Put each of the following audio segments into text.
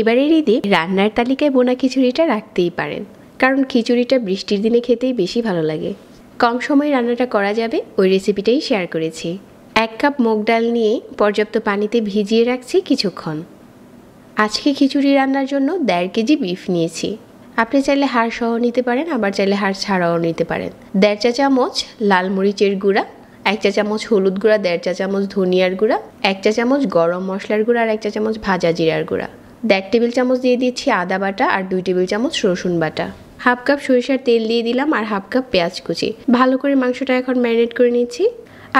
এবারের ঈদে রান্নার তালিকায় বোনা খিচুড়িটা রাখতেই পারেন কারণ খিচুড়িটা বৃষ্টির দিনে খেতেই বেশি ভালো লাগে কম সময়ে রান্নাটা করা যাবে ওই রেসিপিটাই শেয়ার করেছি এক কাপ মুগ ডাল নিয়ে পর্যাপ্ত পানিতে ভিজিয়ে রাখছি কিছুক্ষণ আজকে খিচুড়ি রান্নার জন্য দেড় কেজি বিফ নিয়েছি আপনি চাইলে হাড় সহ নিতে পারেন আবার চাইলে হাড় ছাড়াও নিতে পারেন দেড় চা চামচ লাল মরিচের গুঁড়া এক চা চামচ হলুদ গুঁড়া দেড় চা চামচ ধনিয়ার গুঁড়া এক চা চামচ গরম মশলার গুঁড়া আর এক চা চামচ ভাজা জিরার গুঁড়া দেড় টেবিল চামচ দিয়ে দিচ্ছি আদা বাটা আর দুই টেবিল চামচ রসুন বাটা হাফ কাপ সরিষার তেল দিয়ে দিলাম আর হাফ কাপ পেঁয়াজ কুচি ভালো করে মাংসটা এখন ম্যারিনেট করে নিচ্ছি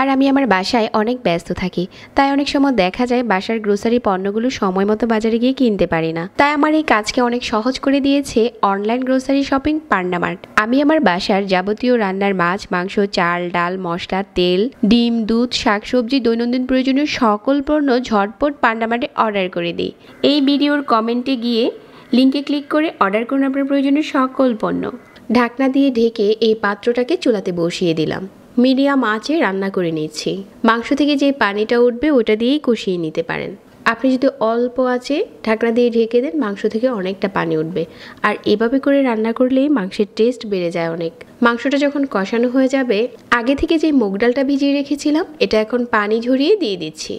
আর আমি আমার বাসায় অনেক ব্যস্ত থাকি তাই অনেক সময় দেখা যায় বাসার গ্রোসারি পণ্যগুলো সময় মতো বাজারে গিয়ে কিনতে পারি না তাই আমার এই কাজকে অনেক সহজ করে দিয়েছে অনলাইন গ্রোসারি শপিং পান্ডামার্ট আমি আমার বাসার যাবতীয় রান্নার মাছ মাংস চাল ডাল মশলা তেল ডিম দুধ শাকসবজি দৈনন্দিন প্রয়োজনীয় সকল পণ্য ঝটপট পান্ডামার্টে অর্ডার করে দিই এই ভিডিওর কমেন্টে গিয়ে লিঙ্কে ক্লিক করে অর্ডার করুন আপনার প্রয়োজনীয় সকল পণ্য ঢাকনা দিয়ে ঢেকে এই পাত্রটাকে চুলাতে বসিয়ে দিলাম মিডিয়াম আঁচে রান্না করে নিচ্ছি মাংস থেকে যে পানিটা উঠবে ওটা দিয়েই কষিয়ে নিতে পারেন আপনি যদি অল্প আছে ঢাকনা দিয়ে ঢেকে দেন মাংস থেকে অনেকটা পানি উঠবে আর এভাবে করে রান্না করলেই মাংসের টেস্ট বেড়ে যায় অনেক মাংসটা যখন কষানো হয়ে যাবে আগে থেকে যে মুগ ডালটা ভিজিয়ে রেখেছিলাম এটা এখন পানি ঝরিয়ে দিয়ে দিচ্ছি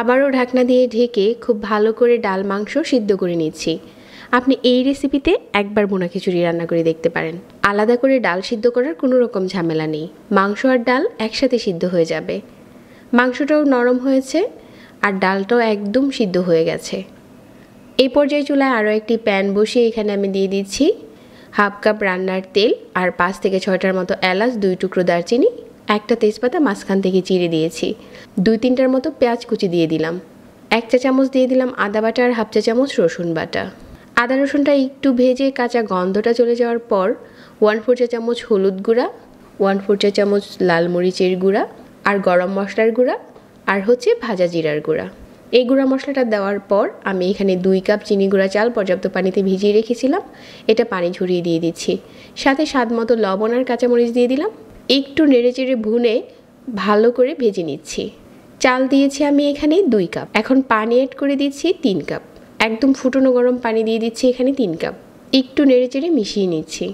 আবারও ঢাকনা দিয়ে ঢেকে খুব ভালো করে ডাল মাংস সিদ্ধ করে নিচ্ছি আপনি এই রেসিপিতে একবার বোনা খিচুড়ি রান্না করে দেখতে পারেন আলাদা করে ডাল সিদ্ধ করার কোনো রকম ঝামেলা নেই মাংস আর ডাল একসাথে সিদ্ধ হয়ে যাবে মাংসটাও নরম হয়েছে আর ডালটাও একদম সিদ্ধ হয়ে গেছে এই পর্যায়ে চুলায় আরও একটি প্যান বসিয়ে এখানে আমি দিয়ে দিচ্ছি হাফ কাপ রান্নার তেল আর পাঁচ থেকে ছয়টার মতো এলাচ দুই টুকরো দারচিনি একটা তেজপাতা মাঝখান থেকে চিড়ে দিয়েছি দুই তিনটার মতো পেঁয়াজ কুচি দিয়ে দিলাম এক চা চামচ দিয়ে দিলাম আদা বাটা আর হাফ চা চামচ রসুন বাটা আদা রসুনটা একটু ভেজে কাঁচা গন্ধটা চলে যাওয়ার পর ওয়ান ফোর চা চামচ হলুদ গুঁড়া ওয়ান ফোর চা চামচ লাল মরিচের গুঁড়া আর গরম মশলার গুঁড়া আর হচ্ছে ভাজা জিরার গুঁড়া এই গুঁড়া মশলাটা দেওয়ার পর আমি এখানে দুই কাপ চিনি গুঁড়া চাল পর্যাপ্ত পানিতে ভিজিয়ে রেখেছিলাম এটা পানি ঝরিয়ে দিয়ে দিচ্ছি সাথে স্বাদ মতো লবণ আর কাঁচামরিচ দিয়ে দিলাম একটু নেড়ে চেড়ে ভুনে ভালো করে ভেজে নিচ্ছি চাল দিয়েছি আমি এখানে দুই কাপ এখন পানি অ্যাড করে দিচ্ছি তিন কাপ একদম ফুটনো গরম পানি দিয়ে দিচ্ছি এখানে তিন কাপ একটু নেড়ে চেড়ে মিশিয়ে নিচ্ছি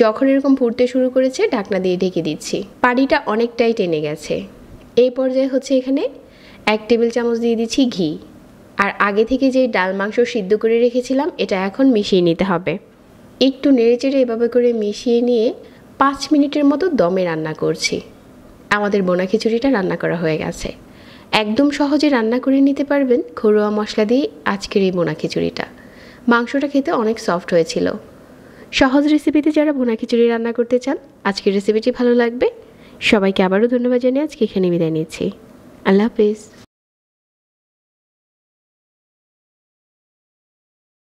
যখন এরকম ফুটতে শুরু করেছে ঢাকনা দিয়ে ঢেকে দিচ্ছি পানিটা অনেকটাই টেনে গেছে এই পর্যায়ে হচ্ছে এখানে এক টেবিল চামচ দিয়ে দিচ্ছি ঘি আর আগে থেকে যে ডাল মাংস সিদ্ধ করে রেখেছিলাম এটা এখন মিশিয়ে নিতে হবে একটু নেড়েচেড়ে এভাবে করে মিশিয়ে নিয়ে পাঁচ মিনিটের মতো দমে রান্না করছি আমাদের বোনা খিচুড়িটা রান্না করা হয়ে গেছে একদম সহজে রান্না করে নিতে পারবেন ঘরোয়া মশলা দিয়ে আজকের এই বোনা খিচুড়িটা মাংসটা খেতে অনেক সফট হয়েছিল সহজ রেসিপিতে যারা বোনা খিচুড়ি রান্না করতে চান আজকের রেসিপিটি ভালো লাগবে সবাইকে আবারও ধন্যবাদ জানিয়ে আজকে এখানে বিদায় নিচ্ছি আল্লাহ হাফিজ